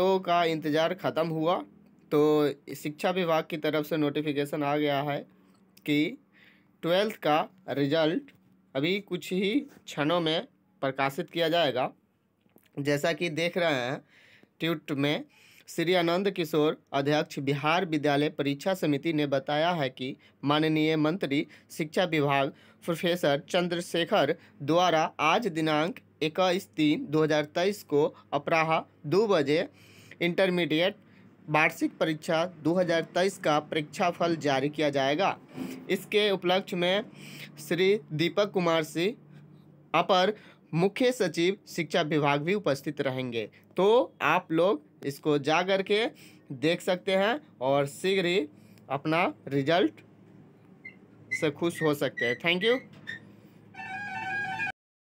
घंटों का इंतज़ार ख़त्म हुआ तो शिक्षा विभाग की तरफ से नोटिफिकेशन आ गया है कि ट्वेल्थ का रिज़ल्ट अभी कुछ ही क्षणों में प्रकाशित किया जाएगा जैसा कि देख रहे हैं ट्यूट में श्री आनंद किशोर अध्यक्ष बिहार विद्यालय परीक्षा समिति ने बताया है कि माननीय मंत्री शिक्षा विभाग प्रोफेसर चंद्रशेखर द्वारा आज दिनांक इक्कीस तीन तेईस को अपराह दो बजे इंटरमीडिएट वार्षिक परीक्षा 2023 का परीक्षाफल जारी किया जाएगा इसके उपलक्ष्य में श्री दीपक कुमार सिंह अपर मुख्य सचिव शिक्षा विभाग भी उपस्थित रहेंगे तो आप लोग इसको जा कर के देख सकते हैं और शीघ्र ही अपना रिजल्ट से खुश हो सकते हैं थैंक यू